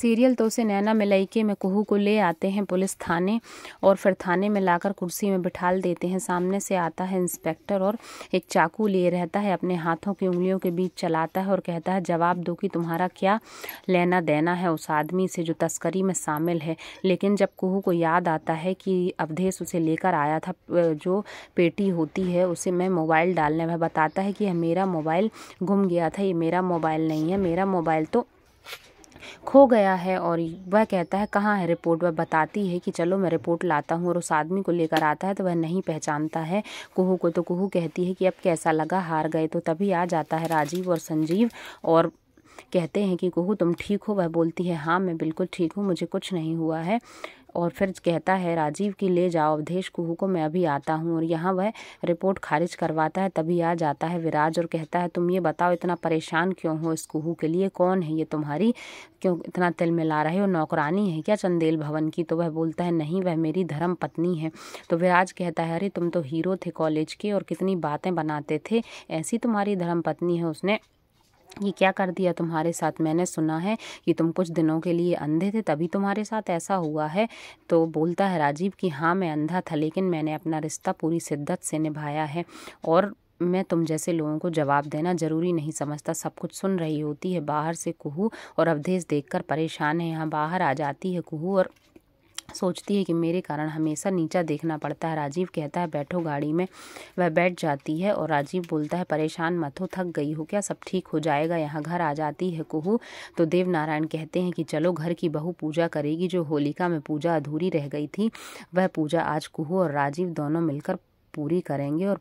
serial तो उसे नैना मिलाई के में कुहू को ले आते हैं पुलिस थाने और फिर थाने में लाकर कुर्सी में बिठाल देते हैं सामने से आता है इंस्पेक्टर और एक चाकू लिए रहता है अपने हाथों की उंगलियों के बीच चलाता है और कहता है जवाब दो कि तुम्हारा क्या लेना देना है उस आदमी से जो तस्करी में शामिल है लेकिन जब कुहू को याद आता है कि अवधेश उसे लेकर आया था जो पेटी होती है उसे मैं मोबाइल डालने में बताता है कि मेरा मोबाइल गुम गया था ये मेरा मोबाइल नहीं है मेरा मोबाइल तो खो गया है और वह कहता है कहाँ है रिपोर्ट वह बताती है कि चलो मैं रिपोर्ट लाता हूँ और उस आदमी को लेकर आता है तो वह नहीं पहचानता है कुहू को तो कुहू कहती है कि अब कैसा लगा हार गए तो तभी आ जाता है राजीव और संजीव और कहते हैं कि कुहू तुम ठीक हो वह बोलती है हाँ मैं बिल्कुल ठीक हूँ मुझे कुछ नहीं हुआ है और फिर कहता है राजीव की ले जाओ अवधेश कुहू को मैं अभी आता हूँ और यहाँ वह रिपोर्ट खारिज करवाता है तभी आ जाता है विराज और कहता है तुम ये बताओ इतना परेशान क्यों हो इस कुहू के लिए कौन है ये तुम्हारी क्यों इतना तिल मिला रहे हो नौकरानी है क्या चंदेल भवन की तो वह बोलता है नहीं वह मेरी धर्म पत्नी है तो विराज कहता है अरे तुम तो हीरो थे कॉलेज के और कितनी बातें बनाते थे ऐसी तुम्हारी धर्म पत्नी है उसने ये क्या कर दिया तुम्हारे साथ मैंने सुना है कि तुम कुछ दिनों के लिए अंधे थे तभी तुम्हारे साथ ऐसा हुआ है तो बोलता है राजीव कि हाँ मैं अंधा था लेकिन मैंने अपना रिश्ता पूरी शिद्दत से निभाया है और मैं तुम जैसे लोगों को जवाब देना ज़रूरी नहीं समझता सब कुछ सुन रही होती है बाहर से कुहू और अवधेश देखकर परेशान है यहाँ बाहर आ जाती है कुहू और सोचती है कि मेरे कारण हमेशा नीचा देखना पड़ता है राजीव कहता है बैठो गाड़ी में वह बैठ जाती है और राजीव बोलता है परेशान मत हो थक गई हो क्या सब ठीक हो जाएगा यहाँ घर आ जाती है कुहू तो देव नारायण कहते हैं कि चलो घर की बहू पूजा करेगी जो होलिका में पूजा अधूरी रह गई थी वह पूजा आज कुहू और राजीव दोनों मिलकर पूरी करेंगे और